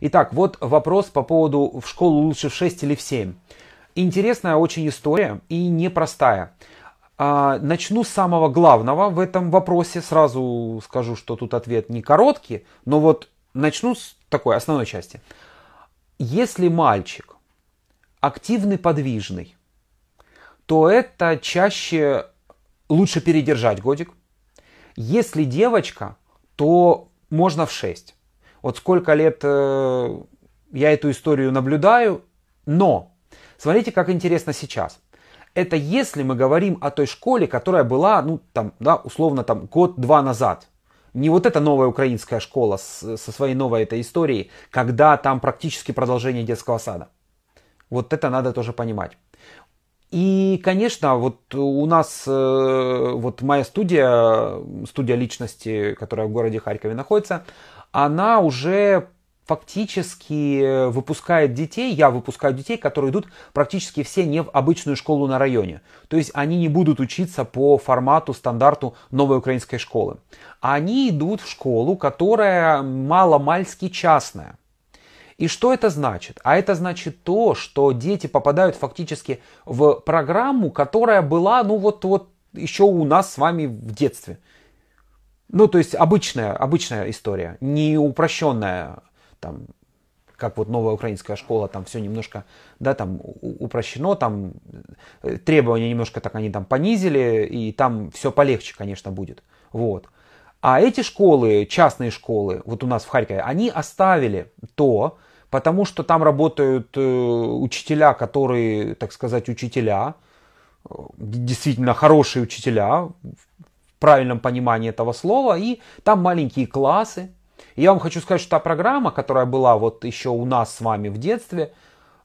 Итак, вот вопрос по поводу в школу лучше в 6 или в 7. Интересная очень история и непростая. А, начну с самого главного в этом вопросе. Сразу скажу, что тут ответ не короткий, но вот начну с такой основной части. Если мальчик активный, подвижный, то это чаще лучше передержать годик. Если девочка, то можно в 6. Вот сколько лет э, я эту историю наблюдаю, но смотрите, как интересно сейчас. Это если мы говорим о той школе, которая была, ну, там, да, условно, там, год-два назад. Не вот эта новая украинская школа с, со своей новой этой историей, когда там практически продолжение детского сада. Вот это надо тоже понимать. И, конечно, вот у нас, э, вот моя студия, студия личности, которая в городе Харькове находится, она уже фактически э, выпускает детей, я выпускаю детей, которые идут практически все не в обычную школу на районе. То есть они не будут учиться по формату, стандарту новой украинской школы. Они идут в школу, которая мало-мальски частная. И что это значит? А это значит то, что дети попадают фактически в программу, которая была, ну вот, вот еще у нас с вами в детстве. Ну, то есть обычная, обычная история, не упрощенная, там, как вот новая украинская школа, там все немножко, да, там упрощено, там э, требования немножко так они там понизили, и там все полегче, конечно, будет, вот. А эти школы, частные школы, вот у нас в Харькове, они оставили то, потому что там работают э, учителя, которые, так сказать, учителя, э, действительно хорошие учителя, правильном понимании этого слова, и там маленькие классы. И я вам хочу сказать, что та программа, которая была вот еще у нас с вами в детстве,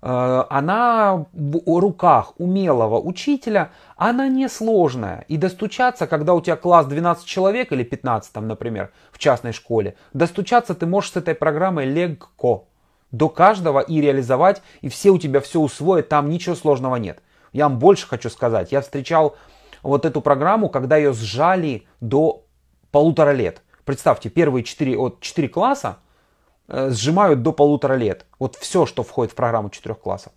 э, она в руках умелого учителя, она несложная. И достучаться, когда у тебя класс 12 человек или 15, там, например, в частной школе, достучаться ты можешь с этой программой легко до каждого и реализовать, и все у тебя все усвоят, там ничего сложного нет. Я вам больше хочу сказать, я встречал вот эту программу, когда ее сжали до полутора лет. Представьте, первые четыре от 4 класса э, сжимают до полутора лет. Вот все, что входит в программу четырех классов.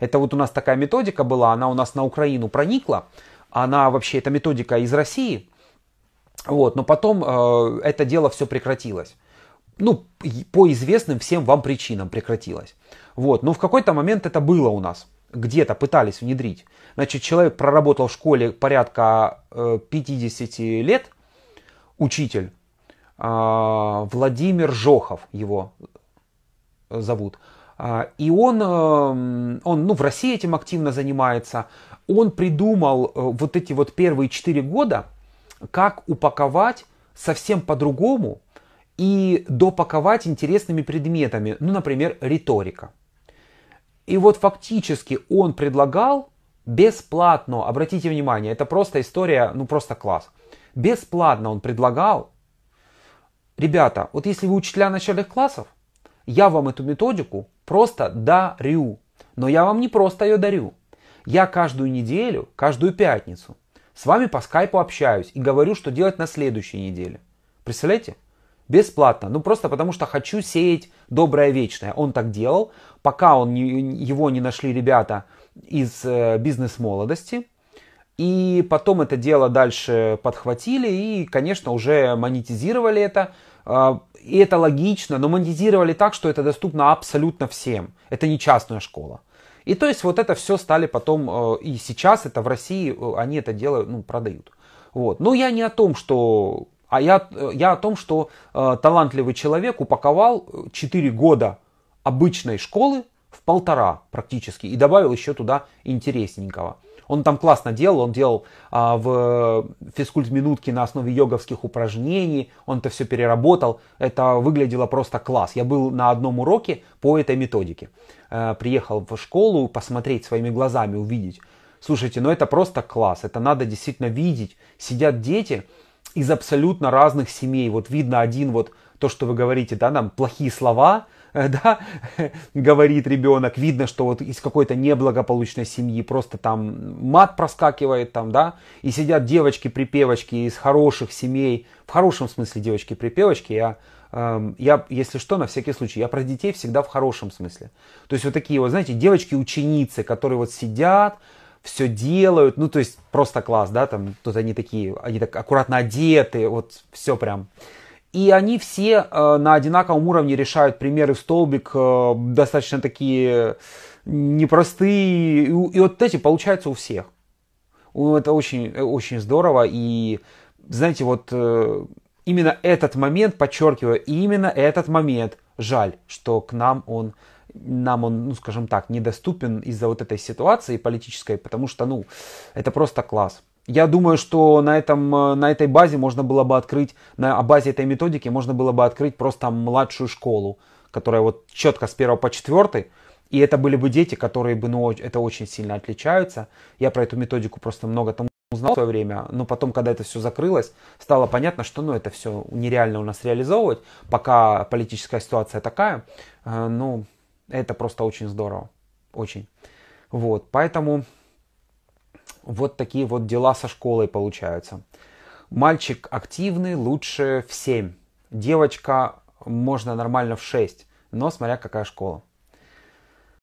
Это вот у нас такая методика была, она у нас на Украину проникла. Она вообще, эта методика из России. Вот, но потом э, это дело все прекратилось. Ну, по известным всем вам причинам прекратилось. Вот, но в какой-то момент это было у нас где-то пытались внедрить. Значит, человек проработал в школе порядка 50 э, лет, учитель, а, Владимир Жохов его зовут. А, и он, э, он ну, в России этим активно занимается. Он придумал э, вот эти вот первые 4 года, как упаковать совсем по-другому и допаковать интересными предметами. Ну, например, риторика. И вот фактически он предлагал бесплатно, обратите внимание, это просто история, ну просто класс. Бесплатно он предлагал, ребята, вот если вы учителя начальных классов, я вам эту методику просто дарю. Но я вам не просто ее дарю. Я каждую неделю, каждую пятницу с вами по скайпу общаюсь и говорю, что делать на следующей неделе. Представляете? Бесплатно. Ну просто потому что хочу сеять доброе вечное. Он так делал, пока он, его не нашли ребята из э, бизнес-молодости. И потом это дело дальше подхватили и, конечно, уже монетизировали это. А, и это логично, но монетизировали так, что это доступно абсолютно всем. Это не частная школа. И то есть вот это все стали потом, э, и сейчас это в России, э, они это дело ну, продают. Вот. Но я не о том, что а я, я о том, что э, талантливый человек упаковал 4 года обычной школы в полтора практически и добавил еще туда интересненького. Он там классно делал, он делал а, в физкульт-минутке на основе йоговских упражнений, он это все переработал, это выглядело просто класс. Я был на одном уроке по этой методике. А, приехал в школу посмотреть своими глазами, увидеть. Слушайте, ну это просто класс, это надо действительно видеть. Сидят дети, из абсолютно разных семей. Вот видно один вот то, что вы говорите, да, нам плохие слова, э, да, говорит ребенок, видно, что вот из какой-то неблагополучной семьи просто там мат проскакивает там, да, и сидят девочки-припевочки из хороших семей, в хорошем смысле девочки-припевочки, я, э, я, если что, на всякий случай, я про детей всегда в хорошем смысле. То есть вот такие вот, знаете, девочки-ученицы, которые вот сидят, все делают, ну, то есть просто класс, да, там, тут они такие, они так аккуратно одеты, вот все прям. И они все э, на одинаковом уровне решают примеры в столбик, э, достаточно такие непростые, и, и вот эти получаются у всех. Это очень, э, очень здорово, и, знаете, вот э, именно этот момент, подчеркиваю, именно этот момент, жаль, что к нам он нам он, ну, скажем так, недоступен из-за вот этой ситуации политической, потому что, ну, это просто класс. Я думаю, что на, этом, э, на этой базе можно было бы открыть, на базе этой методики можно было бы открыть просто младшую школу, которая вот четко с 1 по 4, и это были бы дети, которые бы, ну, это очень сильно отличаются. Я про эту методику просто много там узнал в свое время, но потом, когда это все закрылось, стало понятно, что, ну, это все нереально у нас реализовывать, пока политическая ситуация такая, э, ну, это просто очень здорово. Очень. Вот, поэтому вот такие вот дела со школой получаются. Мальчик активный, лучше в 7. Девочка можно нормально в 6, но смотря какая школа.